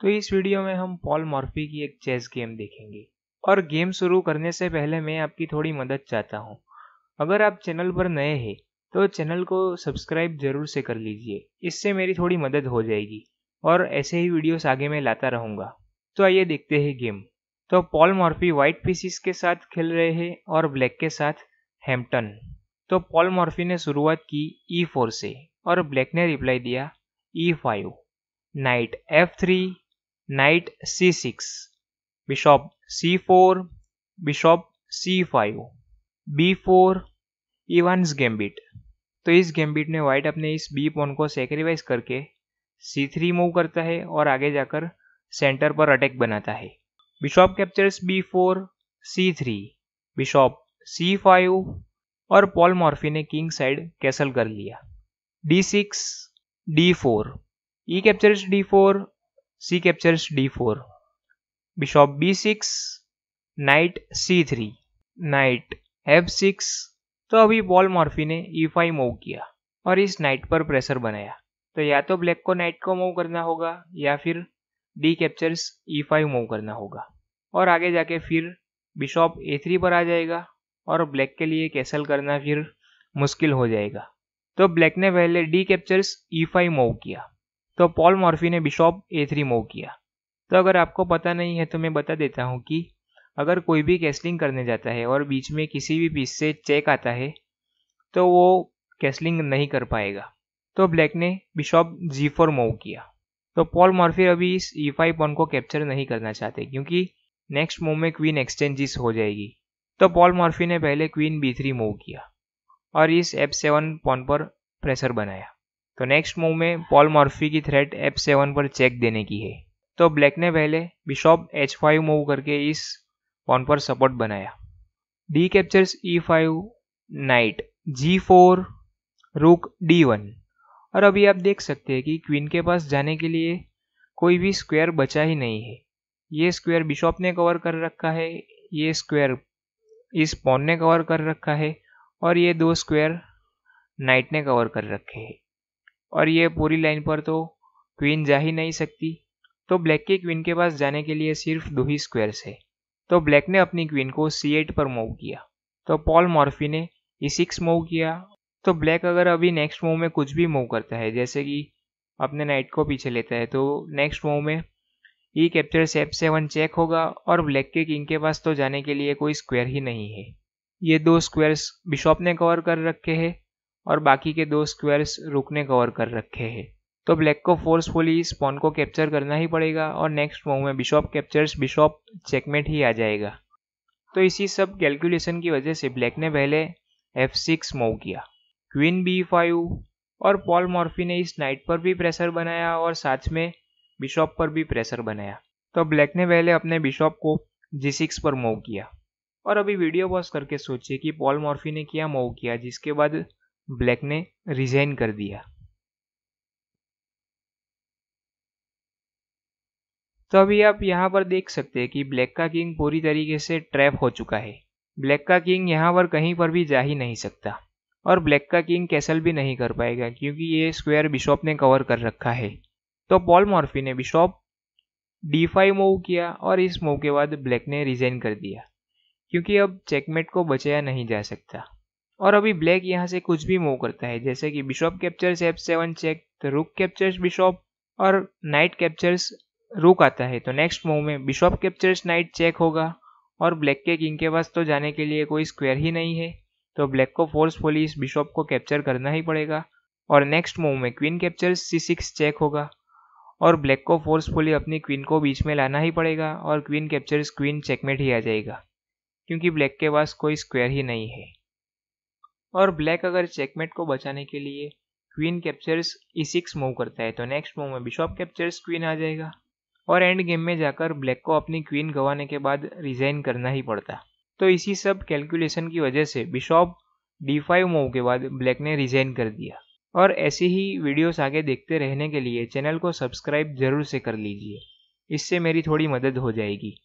तो इस वीडियो में हम पॉल मॉर्फी की एक चेस गेम देखेंगे और गेम शुरू करने से पहले मैं आपकी थोड़ी मदद चाहता हूँ अगर आप चैनल पर नए हैं तो चैनल को सब्सक्राइब जरूर से कर लीजिए इससे मेरी थोड़ी मदद हो जाएगी और ऐसे ही वीडियोस आगे मैं लाता रहूँगा तो आइए देखते हैं गेम तो पॉल मॉर्फी व्हाइट पीसीस के साथ खेल रहे हैं और ब्लैक के साथ हेम्पटन तो पॉल मॉर्फी ने शुरुआत की ई फोर से और ब्लैक ने रिप्लाई दिया e five knight f three knight c6 bishop c4 bishop c5 b4 Evans gambit तो इस गेम्बिट में वाइट अपने इस बी पोन को सेक्रीफाइस करके सी थ्री मूव करता है और आगे जाकर सेंटर पर अटैक बनाता है bishop captures b four c three bishop c five और पॉल मॉर्फी ने किंग साइड कैसल कर लिया d six d four e captures d four c captures d4 bishop b6 knight c three knight f six तो अभी ball Morphy ने ई five move किया और इस नाइट पर प्रेशर बनाया तो या तो ब्लैक को नाइट को मूव करना होगा या फिर d captures e five move करना होगा और आगे जाके फिर बिशॉप ए थ्री पर आ जाएगा और ब्लैक के लिए कैसल करना फिर मुश्किल हो जाएगा तो ब्लैक ने पहले d captures e five move किया तो पॉल मॉर्फी ने बिशॉप ए थ्री मूव किया तो अगर आपको पता नहीं है तो मैं बता देता हूँ कि अगर कोई भी कैसलिंग करने जाता है और बीच में किसी भी पीस से चेक आता है तो वो कैसलिंग नहीं कर पाएगा तो ब्लैक ने बिशॉप जी फोर मूव किया तो पॉल मॉर्फी अभी इस ई फाइव पॉन को कैप्चर नहीं करना चाहते क्योंकि नेक्स्ट मूव में क्वीन एक्सचेंजिस हो जाएगी तो पॉल मॉर्फी ने पहले क्वीन बी थ्री मूव किया और इस एफ सेवन पॉन पर प्रेशर बनाया तो नेक्स्ट मूव में पॉल मॉर्फी की थ्रेट एफ सेवन पर चेक देने की है तो ब्लैक ने पहले बिशॉप एच फाइव मूव करके इस पॉन पर सपोर्ट बनाया d captures e five knight g four rook d one और अभी आप देख सकते हैं कि क्वीन के पास जाने के लिए कोई भी स्क्वायर बचा ही नहीं है ये स्क्वायर बिशॉप ने कवर कर रखा है ये स्क्वायर इस पॉन ने कवर कर रखा है और ये दो स्क्वायर नाइट ने कवर कर रखे हैं और ये पूरी लाइन पर तो क्वीन जा ही नहीं सकती तो ब्लैक की क्वीन के पास जाने के लिए सिर्फ दो ही स्क्वेयर्स है तो ब्लैक ने अपनी क्वीन को सी एट पर मूव किया तो पॉल मॉर्फी ने ई सिक्स मूव किया तो ब्लैक अगर अभी नेक्स्ट मूव में कुछ भी मूव करता है जैसे कि अपने नाइट को पीछे लेता है तो नेक्स्ट मूव में ई कैप्चर सेप सेवन चेक होगा और ब्लैक के किंग के पास तो जाने के लिए कोई स्क्वेयर ही नहीं है ये दो स्क्वेयर्स बिशॉप ने कवर कर रखे हैं और बाकी के दो स्क्वायर्स रुकने कवर कर रखे हैं तो ब्लैक को फोर्सफुली स्पॉन को कैप्चर करना ही पड़ेगा और नेक्स्ट मूव में बिशॉप कैप्चर्स बिशॉप चेकमेट ही आ जाएगा तो इसी सब कैलकुलेशन की वजह से ब्लैक ने पहले एफ सिक्स मूव किया क्वीन बी फाइव और पॉल मॉर्फी ने इस नाइट पर भी प्रेशर बनाया और साथ में बिशॉप पर भी प्रेशर बनाया तो ब्लैक ने पहले अपने बिशॉप को जी सिक्स पर मूव किया और अभी वीडियो पॉज करके सोचिए कि पॉल मॉर्फी ने क्या मूव किया जिसके बाद ब्लैक ने रिजाइन कर दिया तो अभी आप यहाँ पर देख सकते हैं कि ब्लैक का किंग पूरी तरीके से ट्रैप हो चुका है ब्लैक का किंग यहाँ पर कहीं पर भी जा ही नहीं सकता और ब्लैक का किंग कैसल भी नहीं कर पाएगा क्योंकि ये स्क्वायर बिशॉप ने कवर कर रखा है तो पॉल मॉर्फी ने बिशॉप डी फाइव मूव किया और इस मूव के बाद ब्लैक ने रिजाइन कर दिया क्योंकि अब चेकमेट को बचाया नहीं जा सकता और अभी ब्लैक यहाँ से कुछ भी मूव करता है जैसे कि bishop captures f seven check तो रुक कैप्चर्स बिशॉप और नाइट कैप्चर्स रुक आता है तो नेक्स्ट मूव में बिशॉप कैप्चर्स नाइट चेक होगा और ब्लैक के किंग के पास तो जाने के लिए कोई स्क्वायर ही नहीं है तो ब्लैक को फोर्सफुली इस बिशॉप को कैप्चर करना ही पड़ेगा और नेक्स्ट मूव में queen captures c six check होगा और ब्लैक को फोर्सफुली अपनी क्वीन को बीच में लाना ही पड़ेगा और क्वीन कैप्चर्स क्वीन चेकमेट ही आ जाएगा क्योंकि ब्लैक के पास कोई स्क्वायर ही नहीं है और ब्लैक अगर चेकमेट को बचाने के लिए queen captures e six move करता है तो नेक्स्ट मूव में बिशॉप कैप्चर्स क्वीन आ जाएगा और एंड गेम में जाकर ब्लैक को अपनी क्वीन गंवाने के बाद रिजाइन करना ही पड़ता तो इसी सब कैलकुलेशन की वजह से बिशॉप डी फाइव मूव के बाद ब्लैक ने रिजाइन कर दिया और ऐसी ही वीडियोस आगे देखते रहने के लिए चैनल को सब्सक्राइब जरूर से कर लीजिए इससे मेरी थोड़ी मदद हो जाएगी